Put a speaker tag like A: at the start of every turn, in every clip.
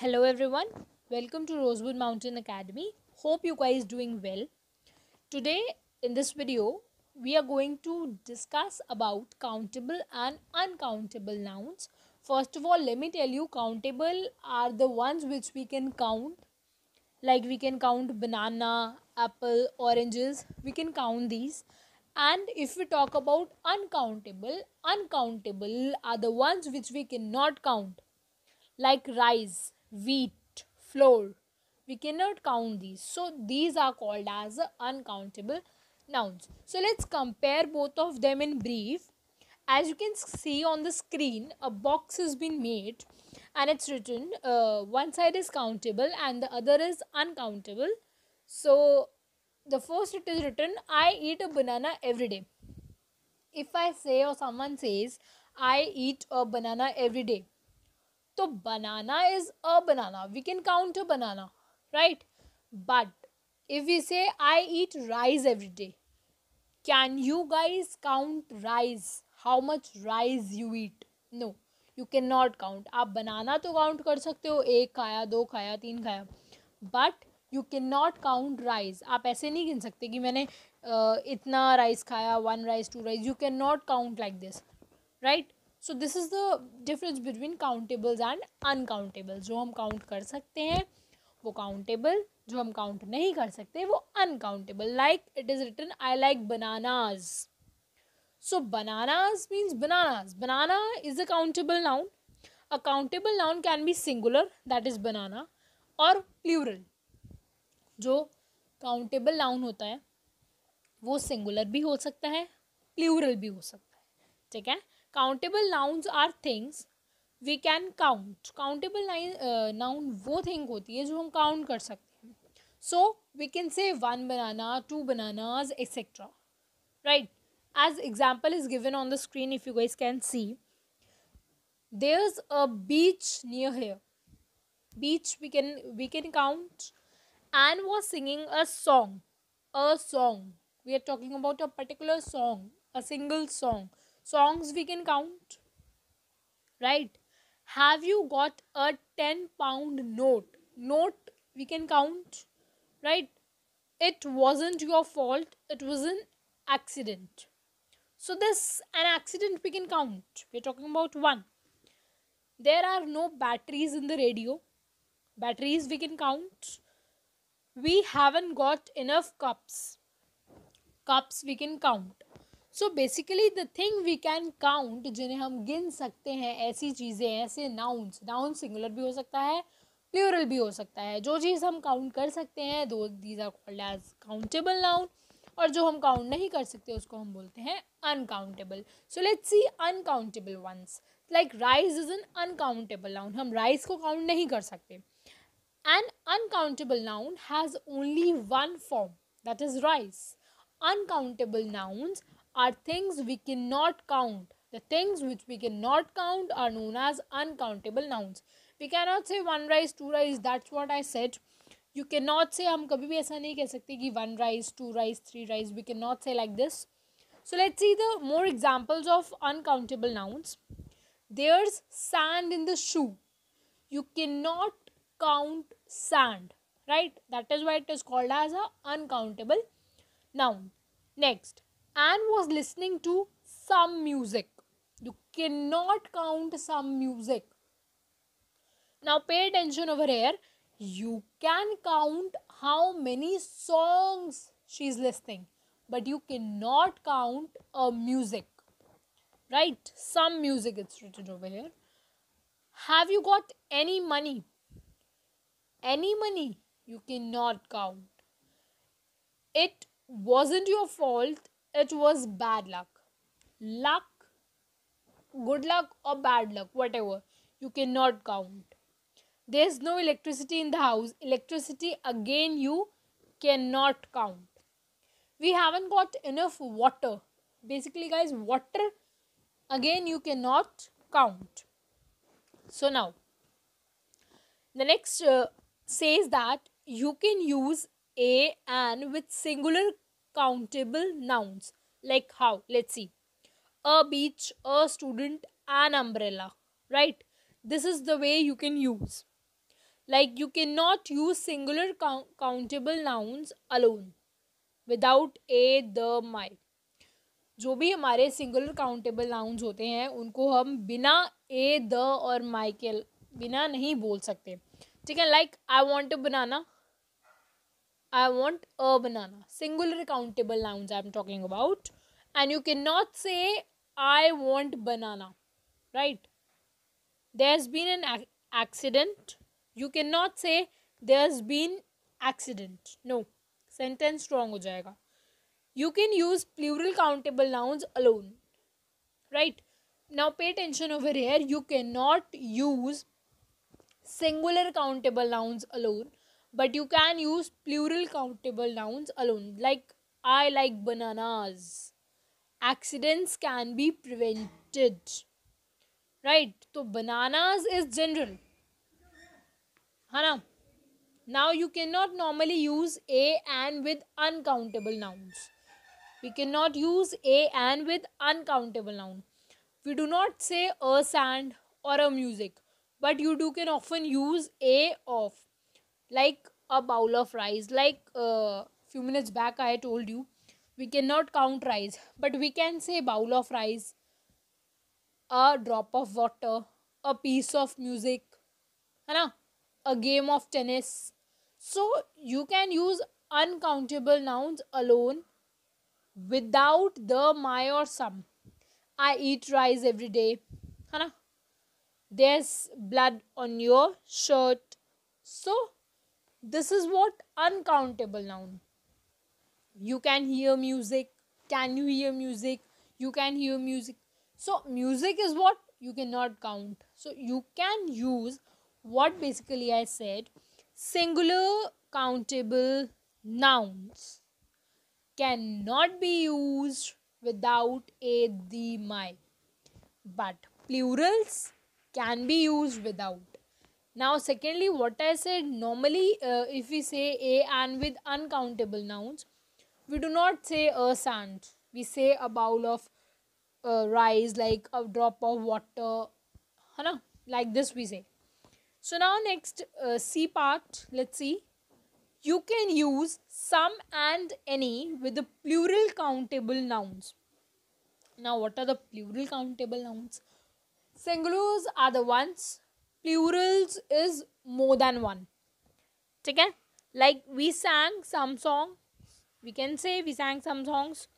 A: hello everyone welcome to rosewood mountain academy hope you guys doing well today in this video we are going to discuss about countable and uncountable nouns first of all let me tell you countable are the ones which we can count like we can count banana apple oranges we can count these and if we talk about uncountable uncountable are the ones which we cannot count like rice wheat flour we cannot count these so these are called as uncountable nouns so let's compare both of them in brief as you can see on the screen a box has been made and it's written uh, one side is countable and the other is uncountable so the first it is written i eat a banana every day if i say or someone says i eat a banana every day तो banana is a banana we can count a banana right but if you say I eat rice every day can you guys count rice how much rice you eat no you can not count आप banana तो count कर सकते हो एक खाया दो खाया तीन खाया but you can not count rice आप ऐसे नहीं गिन सकते कि मैंने uh, इतना राइस खाया one rice two rice you can not count like this right so this is the difference between countables and uncountables जो हम काउंट कर सकते हैं वो काउंटेबल जो हम काउंट नहीं कर सकते वो uncountable like it is written I like bananas so bananas means bananas banana is a countable noun a countable noun can be singular that is banana और प्लूरल जो काउंटेबल नाउन होता है वो सिंगुलर भी हो सकता है प्लूरल भी हो सकता है ठीक है nouns are things we can count. Countable countable uh, noun, वो thing होती है जो हम count कर सकते हैं So we can say one banana, two bananas, etc. Right? as example is given on the screen if you guys can see there's a beach near here beach we can we can count anne was singing a song a song we are talking about a particular song a single song songs we can count right have you got a 10 pound note note we can count right it wasn't your fault it was an accident so this an accident we can count we're talking about one there are no batteries in the radio batteries we can count we haven't got enough cups cups we can count so basically the thing we can count जिन्हें हम गिन सकते हैं ऐसी चीज़ें ऐसे nouns noun singular भी हो सकता है प्लूरल भी हो सकता है जो चीज़ हम काउंट कर सकते हैं दो these are called as countable noun और जो हम काउंट नहीं कर सकते उसको हम बोलते हैं uncountable so let's see uncountable ones like rice is an uncountable noun हम राइस को काउंट नहीं कर सकते an uncountable noun has only one form that is rice uncountable nouns are things we cannot count. The things which we cannot count are known as uncountable nouns. We cannot say one rice, two rice, that's what I said. You cannot say I am bhi aisa nahi keh sakte ki one rice, two rice, three rice. We cannot say like this. So let's see the more examples of uncountable nouns. There's sand in the shoe. You cannot count sand, right? That is why it is called as an uncountable noun. Next, and was listening to some music. You cannot count some music. Now pay attention over here. You can count how many songs she's listening, but you cannot count a music. Right? Some music it's written over here. Have you got any money? Any money you cannot count. It wasn't your fault it was bad luck luck good luck or bad luck whatever you cannot count there's no electricity in the house electricity again you cannot count we haven't got enough water basically guys water again you cannot count so now the next uh, says that you can use a and with singular countable nouns like how let's see a beach a student an umbrella right this is the way you can use like you cannot use singular count countable nouns alone without a the my जो भी हमारे singular countable nouns होते हैं उनको हम बिना ए the और Michael बिना नहीं बोल सकते ठीक है like I want to banana I want a banana. Singular countable nouns I'm talking about. And you cannot say I want banana. Right? There's been an accident. You cannot say there's been accident. No. Sentence wrong ho jayega. You can use plural countable nouns alone. Right? Now pay attention over here. You cannot use singular countable nouns alone but you can use plural countable nouns alone like i like bananas accidents can be prevented right so bananas is general hana now you cannot normally use a and with uncountable nouns we cannot use a and with uncountable noun we do not say a sand or a music but you do can often use a of like a bowl of rice like uh, few minutes back i told you we cannot count rice but we can say bowl of rice a drop of water a piece of music hai a game of tennis so you can use uncountable nouns alone without the my or some i eat rice every day hai there's blood on your shirt so this is what uncountable noun. You can hear music. Can you hear music? You can hear music. So, music is what you cannot count. So, you can use what basically I said singular countable nouns cannot be used without a the my but plurals can be used without now secondly what i said normally uh, if we say a and with uncountable nouns we do not say a sand we say a bowl of uh, rice like a drop of water hana? like this we say so now next uh, c part let's see you can use some and any with the plural countable nouns now what are the plural countable nouns singulars are the ones plurals is more than one okay? like we sang some song we can say we sang some songs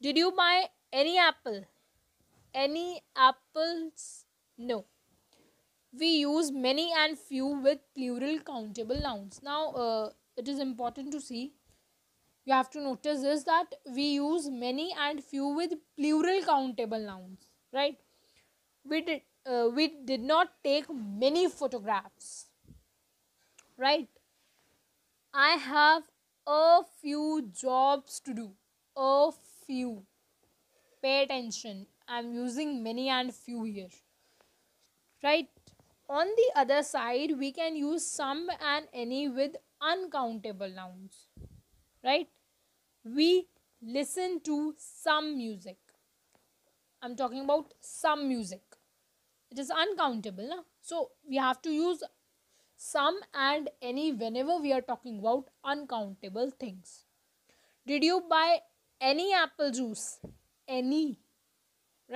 A: did you buy any apple any apples no we use many and few with plural countable nouns now uh, it is important to see you have to notice this that we use many and few with plural countable nouns right we did uh, we did not take many photographs right i have a few jobs to do a few pay attention i'm using many and few here right on the other side we can use some and any with uncountable nouns right we listen to some music i'm talking about some music it is uncountable na? so we have to use some and any whenever we are talking about uncountable things did you buy any apple juice any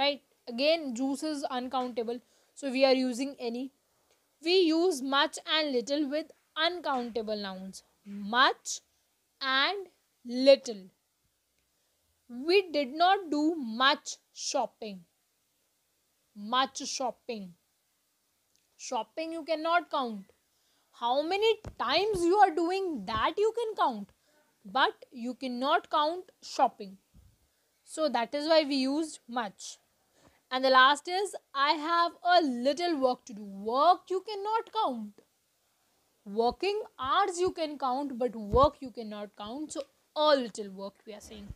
A: right again juice is uncountable so we are using any we use much and little with uncountable nouns much and little we did not do much shopping much shopping shopping you cannot count how many times you are doing that you can count but you cannot count shopping so that is why we used much and the last is i have a little work to do work you cannot count working hours you can count but work you cannot count so a little work we are saying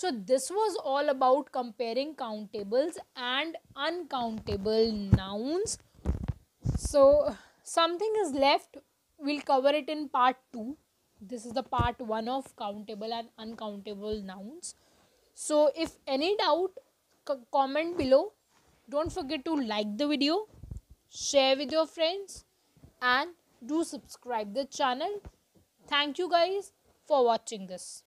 A: so this was all about comparing countables and uncountable nouns. So something is left. We'll cover it in part 2. This is the part 1 of countable and uncountable nouns. So if any doubt, comment below. Don't forget to like the video, share with your friends and do subscribe the channel. Thank you guys for watching this.